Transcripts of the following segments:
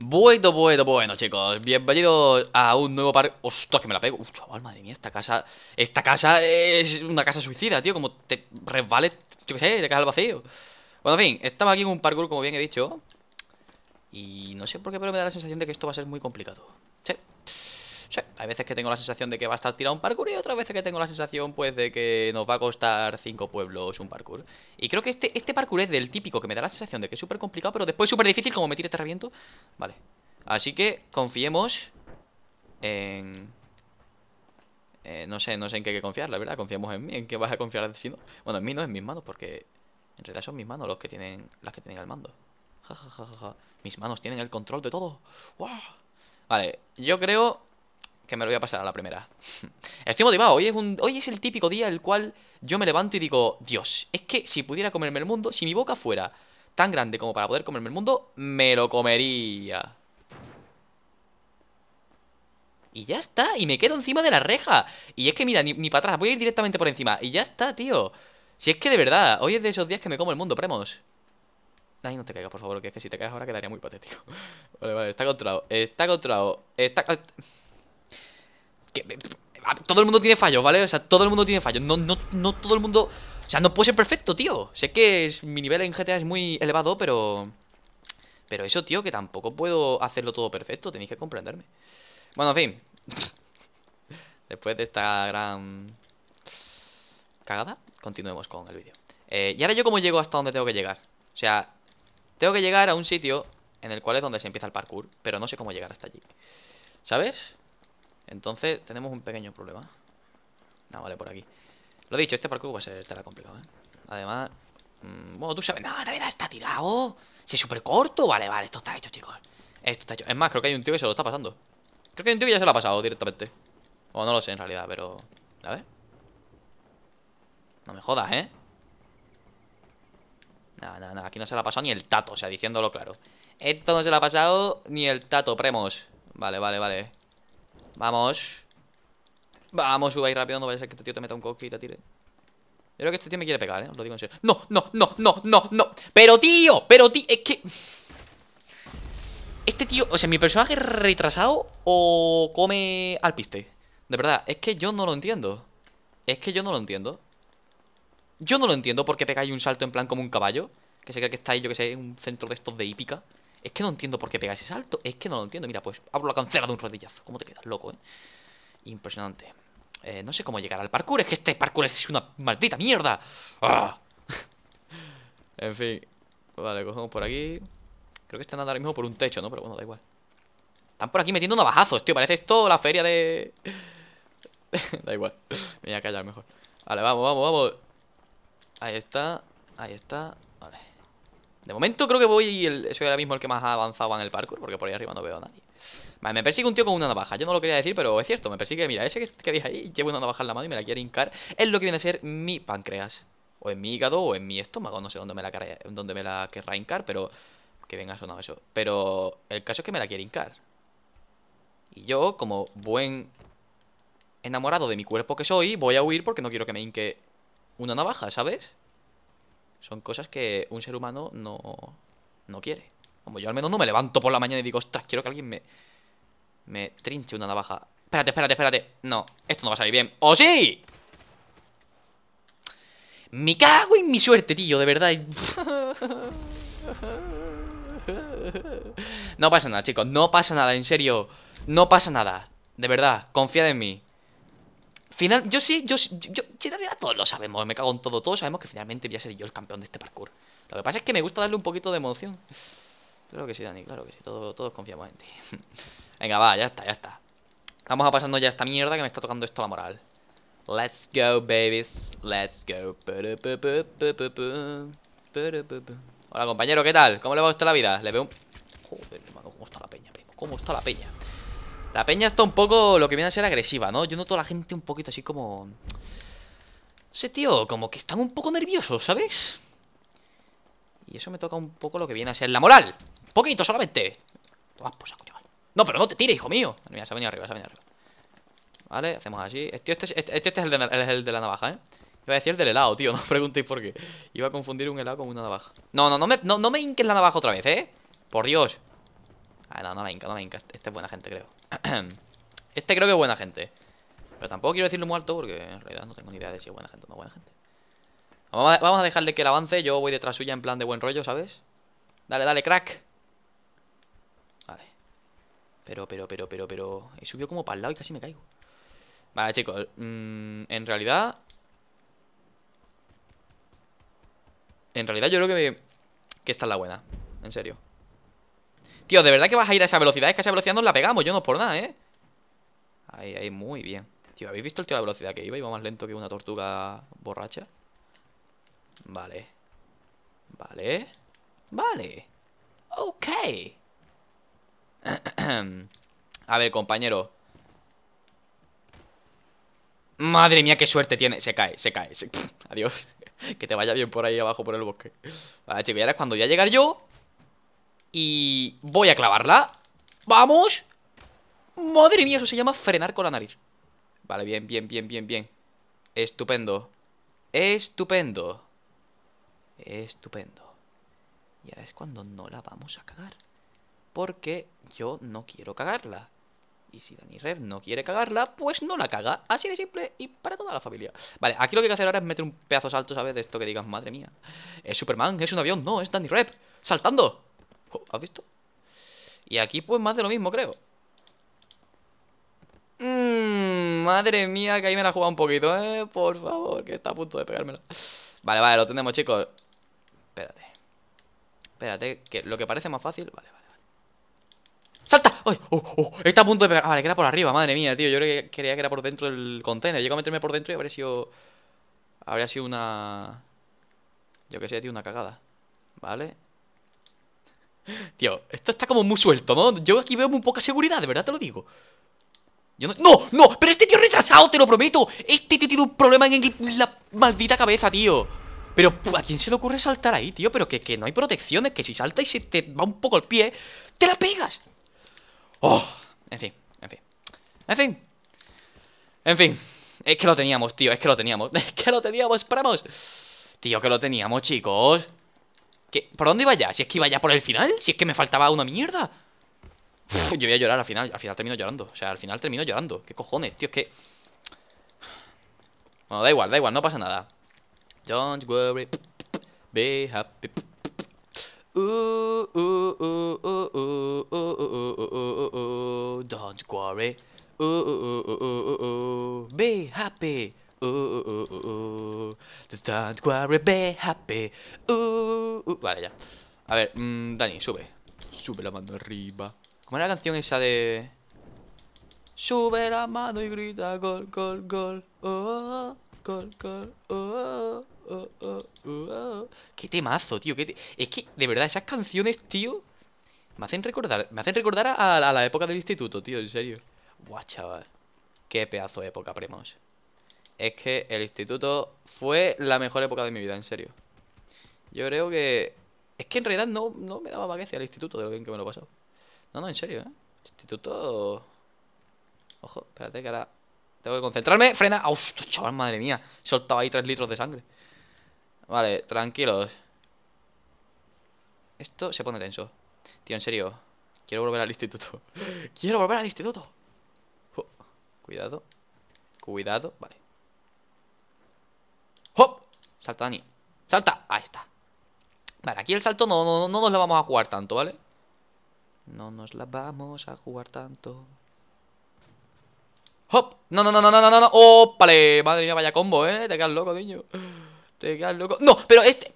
Bueno, bueno, bueno, chicos, bienvenidos a un nuevo par... ¡Ostras, que me la pego! Uf, chaval, madre mía, esta casa... Esta casa es una casa suicida, tío, como te resbales, yo qué sé, te caes al vacío. Bueno, en fin, estamos aquí en un parkour, como bien he dicho. Y no sé por qué, pero me da la sensación de que esto va a ser muy complicado. Sí hay veces que tengo la sensación de que va a estar tirado un parkour y otras veces que tengo la sensación pues de que nos va a costar cinco pueblos un parkour. Y creo que este, este parkour es del típico que me da la sensación de que es súper complicado, pero después súper difícil como metir este reviento. Vale. Así que confiemos en... Eh, no sé, no sé en qué que confiar, la verdad. Confiemos en mí, en qué vas a confiar si no. Bueno, en mí no, en mis manos, porque en realidad son mis manos los que tienen, las que tienen el mando. Ja, mis manos tienen el control de todo. Vale, yo creo que me lo voy a pasar a la primera. Estoy motivado, hoy es, el típico día en el cual yo me levanto y digo, Dios, es que si pudiera comerme el mundo, si mi boca fuera tan grande como para poder comerme el mundo, me lo comería. Y ya está, y me quedo encima de la reja. Y es que mira, ni, ni para atrás, voy a ir directamente por encima. Y ya está, tío. Si es que de verdad, hoy es de esos días que me como el mundo, premos. Ay, no te caigas, por favor, que es que si te caes ahora quedaría muy patético. vale, vale, está controlado. Está controlado. Está... Que, eh, todo el mundo tiene fallos, ¿vale? O sea, todo el mundo tiene fallos. No, no, no todo el mundo. O sea, no puedo ser perfecto, tío. Sé que es, mi nivel en GTA es muy elevado, pero. Pero eso, tío, que tampoco puedo hacerlo todo perfecto. Tenéis que comprenderme. Bueno, en fin. Después de esta gran. cagada, continuemos con el vídeo. Eh, ¿Y ahora yo cómo llego hasta donde tengo que llegar? O sea, tengo que llegar a un sitio en el cual es donde se empieza el parkour, pero no sé cómo llegar hasta allí. ¿Sabes? Entonces tenemos un pequeño problema. No, ah, vale, por aquí. Lo dicho, este parkour va a ser, tela complicado, ¿eh? Además... Mm, bueno, tú sabes... nada, la está tirado. Se super súper corto. Vale, vale, esto está hecho, chicos. Esto está hecho. Es más, creo que hay un tío que se lo está pasando. Creo que hay un tío que ya se lo ha pasado directamente. O no lo sé en realidad, pero... A ver. No me jodas, ¿eh? Nada, nada, nada. Aquí no se la ha pasado ni el tato, o sea, diciéndolo claro. Esto no se lo ha pasado ni el tato, premos. Vale, vale, vale. Vamos. Vamos, ahí rápido, no vaya a ser que este tío te meta un coque y te tire. Yo creo que este tío me quiere pegar, ¿eh? lo digo en serio. No, no, no, no, no, no. Pero tío, pero tío, es que... Este tío, o sea, mi personaje retrasado o come al piste. De verdad, es que yo no lo entiendo. Es que yo no lo entiendo. Yo no lo entiendo porque pegáis un salto en plan como un caballo. Que se cree que estáis, yo que sé, en un centro de estos de hípica. Es que no entiendo por qué pega ese salto. Es que no lo entiendo. Mira, pues abro la cancela de un rodillazo. ¿Cómo te quedas, loco, eh? Impresionante. Eh, no sé cómo llegar al parkour. Es que este parkour es una maldita mierda. ¡Ah! en fin. Vale, cogemos por aquí. Creo que están ahora mismo por un techo, ¿no? Pero bueno, da igual. Están por aquí metiendo navajazos, tío. Parece esto la feria de... da igual. Me voy a callar mejor. Vale, vamos, vamos, vamos. Ahí está. Ahí está. De momento creo que voy el, soy ahora mismo el que más ha avanzado en el parkour, porque por ahí arriba no veo a nadie. Vale, me persigue un tío con una navaja. Yo no lo quería decir, pero es cierto, me persigue. Mira, ese que, veis ahí lleva una navaja en la mano y me la quiere hincar. Es lo que viene a ser mi páncreas. O en mi hígado o en mi estómago. No sé dónde me la, me querrá hincar, pero. Que venga sonado eso. Pero el caso es que me la quiere hincar. Y yo, como buen enamorado de mi cuerpo que soy, voy a huir porque no quiero que me hinque una navaja, ¿sabes? Son cosas que un ser humano no, quiere. Como yo al menos no me levanto por la mañana y digo, ostras, quiero que alguien me, me trinche una navaja. Espérate, espérate, espérate. No, esto no va a salir bien. ¡Oh, sí! Me cago en mi suerte, tío, de verdad. No pasa nada, chicos, no pasa nada, en serio. No pasa nada. De verdad, confiad en mí. Final, yo sí, yo, yo, en todos lo sabemos, me cago en todo, todos sabemos que finalmente voy a ser yo el campeón de este parkour. Lo que pasa es que me gusta darle un poquito de emoción. Claro que sí, Dani, claro que sí, todos, confiamos en ti. Venga, va, ya está, ya está. Vamos a pasando ya esta mierda que me está tocando esto la moral. Let's go, babies, let's go. Hola, compañero, ¿qué tal? ¿Cómo le va a usted la vida? Le veo un... Joder, hermano, ¿cómo está la peña, primo? ¿Cómo está la peña? La peña está un poco lo que viene a ser agresiva, ¿no? Yo noto a la gente un poquito así como... No sé, tío, como que están un poco nerviosos, ¿sabes? Y eso me toca un poco lo que viene a ser la moral. Un poquito solamente. Pues, no, pero no te tires, hijo mío. Mira, se ha venido arriba, se ha venido arriba. Vale, hacemos así. Este, este, este, este es el de, la navaja, ¿eh? Iba a decir el del helado, tío, no os preguntéis por qué Iba a confundir un helado con una navaja No, no, no me, no, me hinques la navaja otra vez, ¿eh? Por Dios Ah, no, no la inca, no la inca. Este es buena gente, creo. este creo que es buena gente. Pero tampoco quiero decirlo muy alto porque en realidad no tengo ni idea de si es buena gente o no buena gente. Vamos a dejarle que el avance. Yo voy detrás suya en plan de buen rollo, ¿sabes? Dale, dale, crack. Vale. Pero, pero, pero, pero, pero... He subido como para el lado y casi me caigo. Vale, chicos. Mm, en realidad... En realidad yo creo que... Que esta es la buena. En serio. Tío, ¿de verdad que vas a ir a esa velocidad? Es que a esa velocidad nos la pegamos, yo no por nada, ¿eh? Ahí, ahí, muy bien Tío, ¿habéis visto el tío la velocidad que iba? Iba más lento que una tortuga borracha Vale Vale Vale Ok A ver, compañero Madre mía, qué suerte tiene Se cae, se cae Adiós Que te vaya bien por ahí abajo por el bosque Vale, chicos, y es cuando ya a llegar yo y voy a clavarla ¡Vamos! ¡Madre mía! Eso se llama frenar con la nariz Vale, bien, bien, bien, bien, bien Estupendo Estupendo Estupendo Y ahora es cuando no la vamos a cagar Porque yo no quiero cagarla y si Danny Rep no quiere cagarla, pues no la caga. Así de simple y para toda la familia. Vale, aquí lo que hay que hacer ahora es meter un pedazo salto, ¿sabes? De esto que digas, madre mía. Es Superman, es un avión, no, es Danny Rep! ¡Saltando! ¿Has visto? Y aquí pues más de lo mismo, creo. Mmm. madre mía, que ahí me la he jugado un poquito, ¿eh? Por favor, que está a punto de pegármela. Vale, vale, lo tenemos, chicos. Espérate. Espérate, que lo que parece más fácil... Vale, vale, vale. ¡Salta! ¡Oh, oh! Está a punto de pegar... Ah, vale, que era por arriba, madre mía, tío. Yo creía que era por dentro del contenedor Llego a meterme por dentro y habría sido... Habría sido una... Yo qué sé, tío, una cagada. Vale. Tío, esto está como muy suelto, ¿no? Yo aquí veo muy poca seguridad, de verdad te lo digo. Yo no... ¡No! ¡Pero este tío es retrasado, te lo prometo! Este tío tiene un problema en, la maldita cabeza, tío. Pero, ¿a quién se le ocurre saltar ahí, tío? Pero que, no hay protecciones, que si salta y se te va un poco el pie, ¡te la pegas! ¡Oh! En fin, en fin. En fin. En fin. Es que lo teníamos, tío, es que lo teníamos. Es que lo teníamos, esperamos. Tío, que lo teníamos, chicos. ¿Por dónde iba ya? Si es que iba ya por el final, si es que me faltaba una mierda. yo voy a llorar al final, al final termino llorando. O sea, al final termino llorando. ¿Qué cojones, tío? Es que. Bueno, da igual, da igual, no pasa nada. Don't worry, be happy. Don't worry, be happy. Uh, uh, uh, uh, uh be happy. Vale, ya. A ver, mm, Dani, sube. Sube la mano arriba. ¿Cómo era la canción esa de...? Sube la mano y grita gol, gol, gol. Oh, gol, gol. Oh, oh, oh, oh". Qué temazo, tío. Qué Es que, de verdad, esas canciones, tío, me hacen recordar, me hacen recordar a, la época del instituto, tío, en serio. Buah, chaval. Qué pedazo de época, premos es que el instituto fue la mejor época de mi vida, en serio. Yo creo que... Es que en realidad no, no me daba vaguecia el instituto de lo bien que me lo pasó. No, no, en serio, ¿eh? instituto... Ojo, espérate que ahora... Tengo que concentrarme. Frena. ¡Ostras, chaval, madre mía! Soltaba ahí Tres litros de sangre. Vale, tranquilos. Esto se pone tenso. Tío, en serio. Quiero volver al instituto. ¡Quiero volver al instituto! cuidado. Cuidado. Vale. Salta, Dani. ¡Salta! Ahí está. Vale, aquí el salto no, no, no nos la vamos a jugar tanto, ¿vale? No nos la vamos a jugar tanto. ¡Hop! No, no, no, no, no, no, no. vale! Madre mía, vaya combo, ¿eh? Te quedas loco, niño. Te quedas loco. No, pero este...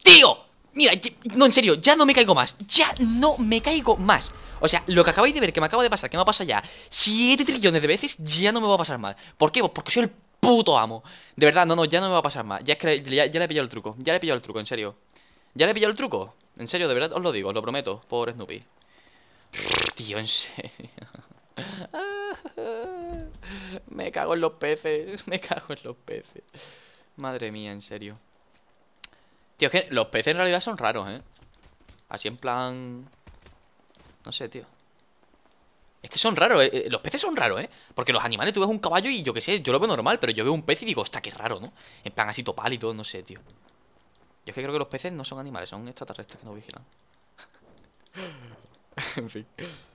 ¡Tío! Mira, no, en serio, ya no me caigo más. Ya no me caigo más. O sea, lo que acabáis de ver que me acaba de pasar, que me ha pasado ya 7 trillones de veces, ya no me va a pasar mal. ¿Por qué? Pues porque soy el puto amo. De verdad, no, no, ya no me va a pasar más. Ya es que ya, le he pillado el truco. Ya le he pillado el truco, en serio. Ya le he pillado el truco. En serio, de verdad os lo digo, os lo prometo. Pobre Snoopy. Tío, en serio. me cago en los peces. Me cago en los peces. Madre mía, en serio. Tío, es que los peces en realidad son raros, ¿eh? Así en plan... No sé, tío. Es que son raros, eh, eh, los peces son raros, ¿eh? Porque los animales, tú ves un caballo y yo qué sé, yo lo veo normal, pero yo veo un pez y digo, hasta qué raro, ¿no? En plan así topal y todo, no sé, tío. Yo es que creo que los peces no son animales, son extraterrestres que nos vigilan. en fin.